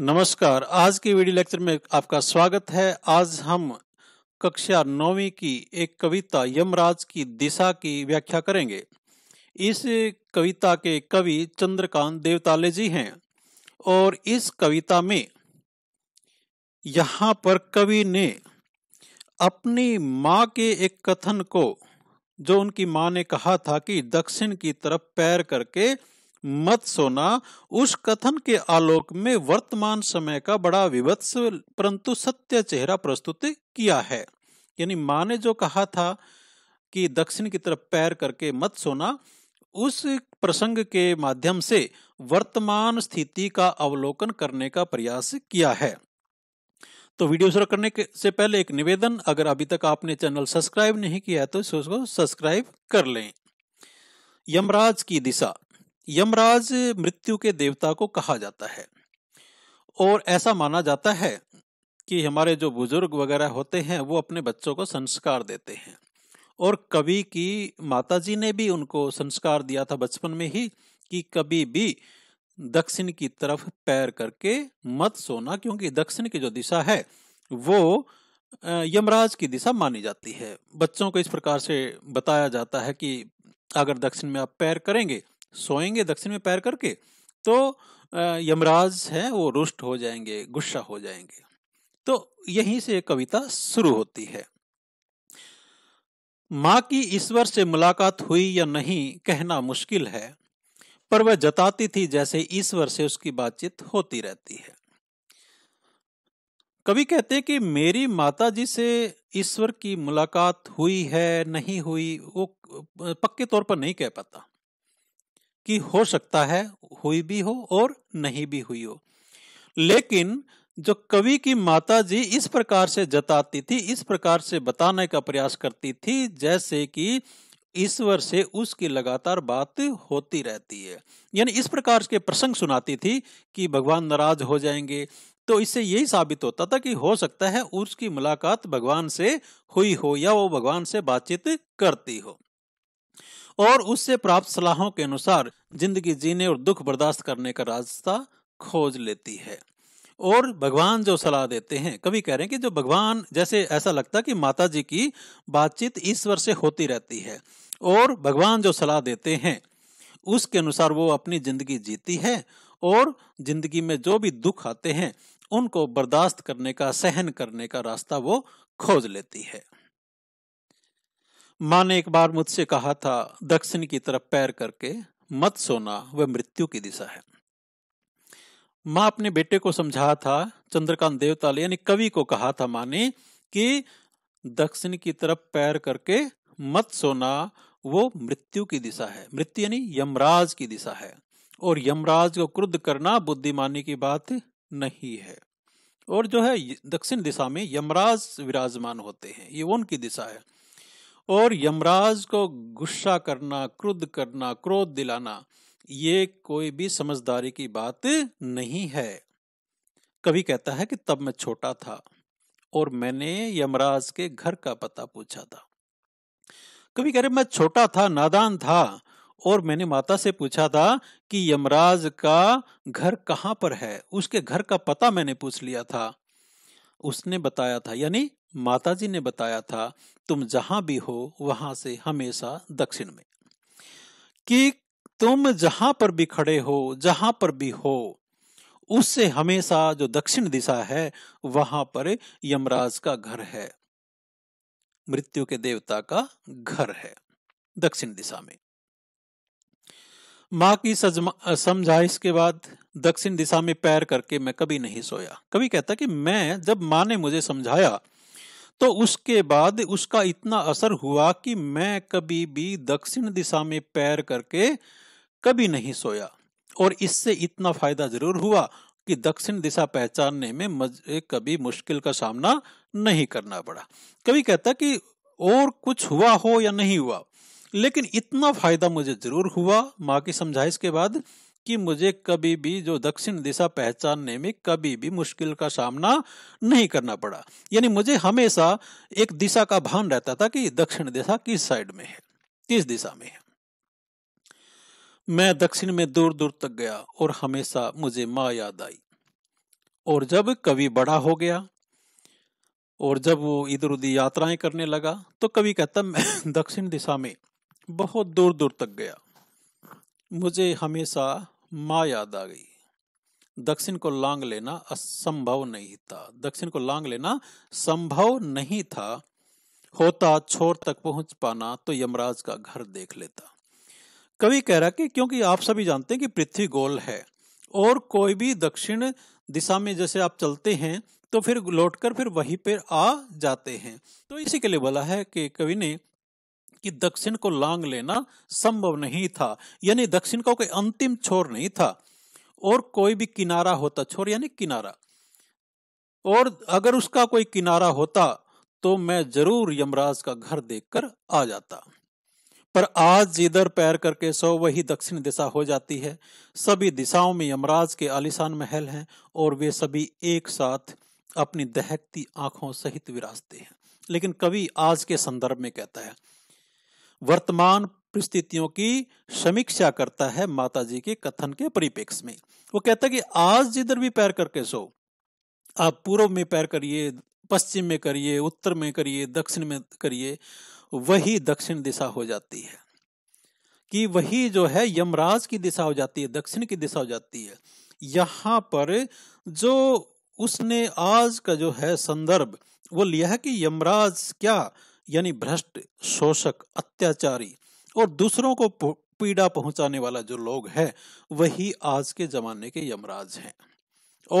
नमस्कार आज की वीडियो लेक्चर में आपका स्वागत है आज हम कक्षा नौवीं की एक कविता यमराज की दिशा की व्याख्या करेंगे इस कविता के कवि चंद्रकांत देवताले जी हैं और इस कविता में यहाँ पर कवि ने अपनी माँ के एक कथन को जो उनकी मां ने कहा था कि दक्षिण की तरफ पैर करके मत सोना उस कथन के आलोक में वर्तमान समय का बड़ा विभत्स परंतु सत्य चेहरा प्रस्तुत किया है यानी माँ ने जो कहा था कि दक्षिण की तरफ पैर करके मत सोना उस प्रसंग के माध्यम से वर्तमान स्थिति का अवलोकन करने का प्रयास किया है तो वीडियो शुरू करने के से पहले एक निवेदन अगर अभी तक आपने चैनल सब्सक्राइब नहीं किया है तो उसको सब्सक्राइब कर लें यमराज की दिशा यमराज मृत्यु के देवता को कहा जाता है और ऐसा माना जाता है कि हमारे जो बुजुर्ग वगैरह होते हैं वो अपने बच्चों को संस्कार देते हैं और कवि की माताजी ने भी उनको संस्कार दिया था बचपन में ही कि कभी भी दक्षिण की तरफ पैर करके मत सोना क्योंकि दक्षिण की जो दिशा है वो यमराज की दिशा मानी जाती है बच्चों को इस प्रकार से बताया जाता है कि अगर दक्षिण में आप पैर करेंगे सोएंगे दक्षिण में पैर करके तो यमराज है वो रुष्ट हो जाएंगे गुस्सा हो जाएंगे तो यहीं से कविता शुरू होती है माँ की ईश्वर से मुलाकात हुई या नहीं कहना मुश्किल है पर वह जताती थी जैसे ईश्वर से उसकी बातचीत होती रहती है कभी कहते कि मेरी माता जी से ईश्वर की मुलाकात हुई है नहीं हुई वो पक्के तौर पर नहीं कह पाता कि हो सकता है हुई भी हो और नहीं भी हुई हो लेकिन जो कवि की माता जी इस प्रकार से जताती थी इस प्रकार से बताने का प्रयास करती थी जैसे कि ईश्वर से उसकी लगातार बात होती रहती है यानी इस प्रकार के प्रसंग सुनाती थी कि भगवान नाराज हो जाएंगे तो इससे यही साबित होता था कि हो सकता है उसकी मुलाकात भगवान से हुई हो या वो भगवान से बातचीत करती हो और उससे प्राप्त सलाहों के अनुसार जिंदगी जीने और दुख बर्दाश्त करने का रास्ता खोज लेती है और भगवान जो सलाह देते हैं कभी कह रहे हैं कि जो भगवान जैसे ऐसा लगता है कि माता जी की बातचीत ईश्वर से होती रहती है और भगवान जो सलाह देते हैं उसके अनुसार वो अपनी जिंदगी जीती है और जिंदगी में जो भी दुख आते हैं उनको बर्दाश्त करने का सहन करने का रास्ता वो खोज लेती है मां ने एक बार मुझसे कहा था दक्षिण की तरफ पैर करके मत सोना वह मृत्यु की दिशा है मां अपने बेटे को समझा था चंद्रकांत देवताल यानी कवि को कहा था माने ने कि दक्षिण की तरफ पैर करके मत सोना वो मृत्यु की दिशा है मृत्यु यानी यमराज की दिशा है और यमराज को क्रुद्ध करना बुद्धिमानी की बात नहीं है और जो है दक्षिण दिशा में यमराज विराजमान होते हैं ये उनकी दिशा है और यमराज को गुस्सा करना क्रुद्ध करना क्रोध दिलाना ये कोई भी समझदारी की बात नहीं है कवि कहता है कि तब मैं छोटा था और मैंने यमराज के घर का पता पूछा था कभी कह रहे मैं छोटा था नादान था और मैंने माता से पूछा था कि यमराज का घर कहां पर है उसके घर का पता मैंने पूछ लिया था उसने बताया था यानी माताजी ने बताया था तुम जहां भी हो वहां से हमेशा दक्षिण में कि तुम जहां पर भी खड़े हो जहां पर भी हो उससे हमेशा जो दक्षिण दिशा है वहां पर यमराज का घर है मृत्यु के देवता का घर है दक्षिण दिशा में माँ की समझाइश के बाद दक्षिण दिशा में पैर करके मैं कभी नहीं सोया कभी कहता कि मैं जब माँ ने मुझे समझाया तो उसके बाद उसका इतना असर हुआ कि मैं कभी भी दक्षिण दिशा में पैर करके कभी नहीं सोया और इससे इतना फायदा जरूर हुआ कि दक्षिण दिशा पहचानने में कभी मुश्किल का सामना नहीं करना पड़ा कभी कहता कि और कुछ हुआ हो या नहीं हुआ लेकिन इतना फायदा मुझे जरूर हुआ माँ की समझाइश के बाद कि मुझे कभी भी जो दक्षिण दिशा पहचानने में कभी भी मुश्किल का सामना नहीं करना पड़ा यानी मुझे हमेशा एक दिशा का भान रहता था कि दक्षिण दिशा किस साइड में है किस दिशा में है मैं दक्षिण में दूर दूर तक गया और हमेशा मुझे माँ याद आई और जब कवि बड़ा हो गया और जब वो इधर उधर यात्राएं करने लगा तो कवि कहता मैं दक्षिण दिशा में बहुत दूर दूर तक गया मुझे हमेशा माँ याद आ गई दक्षिण को लांग लेना असंभव नहीं था दक्षिण को लांग लेना संभव नहीं था होता छोर तक पहुंच पाना तो यमराज का घर देख लेता कवि कह रहा कि क्योंकि आप सभी जानते हैं कि पृथ्वी गोल है और कोई भी दक्षिण दिशा में जैसे आप चलते हैं तो फिर लौटकर फिर वहीं पर आ जाते हैं तो इसी के लिए बोला है कि कवि ने कि दक्षिण को लांग लेना संभव नहीं था यानी दक्षिण का कोई अंतिम छोर नहीं था और कोई भी किनारा होता छोर यानी किनारा और अगर उसका कोई किनारा होता तो मैं जरूर यमराज का घर देखकर आ जाता पर आज जिधर पैर करके सो वही दक्षिण दिशा हो जाती है सभी दिशाओं में यमराज के आलिशान महल हैं और वे सभी एक साथ अपनी दहकती आंखों सहित विराजते हैं लेकिन कवि आज के संदर्भ में कहता है वर्तमान परिस्थितियों की समीक्षा करता है माताजी के कथन के परिपेक्ष में वो कहता है कि आज जिधर भी पैर करके सो आप पूर्व में पैर करिए पश्चिम में करिए उत्तर में करिए दक्षिण में करिए वही दक्षिण दिशा हो जाती है कि वही जो है यमराज की दिशा हो जाती है दक्षिण की दिशा हो जाती है यहाँ पर जो उसने आज का जो है संदर्भ वो लिया है कि यमराज क्या यानी भ्रष्ट शोषक अत्याचारी और दूसरों को पीड़ा पहुंचाने वाला जो लोग है वही आज के जमाने के यमराज हैं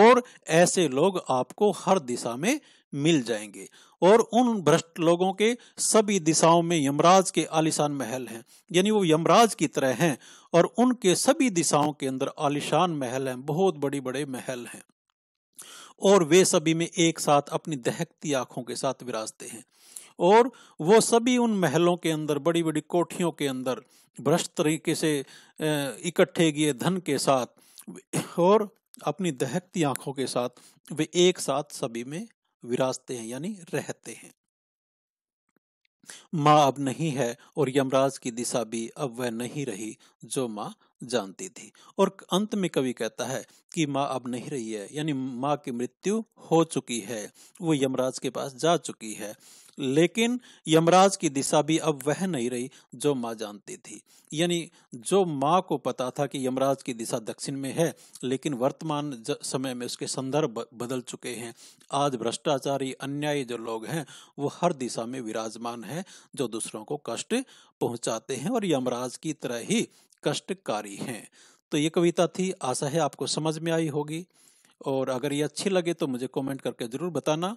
और ऐसे लोग आपको हर दिशा में मिल जाएंगे और उन भ्रष्ट लोगों के सभी दिशाओं में यमराज के आलिशान महल हैं यानी वो यमराज की तरह हैं और उनके सभी दिशाओं के अंदर आलिशान महल हैं बहुत बड़े बड़े महल हैं और वे सभी में एक साथ अपनी दहकती आंखों के साथ विराजते हैं और वो सभी उन महलों के अंदर बड़ी बड़ी कोठियों के अंदर भ्रष्ट तरीके से इकट्ठे किए धन के साथ और अपनी दहकती आंखों के साथ वे एक साथ सभी में विराजते हैं यानी रहते हैं माँ अब नहीं है और यमराज की दिशा भी अब वह नहीं रही जो माँ जानती थी और अंत में कवि कहता है कि माँ अब नहीं रही है यानी माँ की मृत्यु हो चुकी है वो यमराज के पास जा चुकी है लेकिन यमराज की दिशा भी अब वह नहीं रही जो माँ जानती थी यानी जो माँ को पता था कि यमराज की दिशा दक्षिण में है लेकिन वर्तमान समय में उसके संदर्भ बदल चुके हैं आज भ्रष्टाचारी अन्यायी जो लोग हैं वो हर दिशा में विराजमान है जो दूसरों को कष्ट पहुंचाते हैं और यमराज की तरह ही कष्टकारी हैं तो ये कविता थी आशा है आपको समझ में आई होगी और अगर ये अच्छी लगे तो मुझे कमेंट करके ज़रूर बताना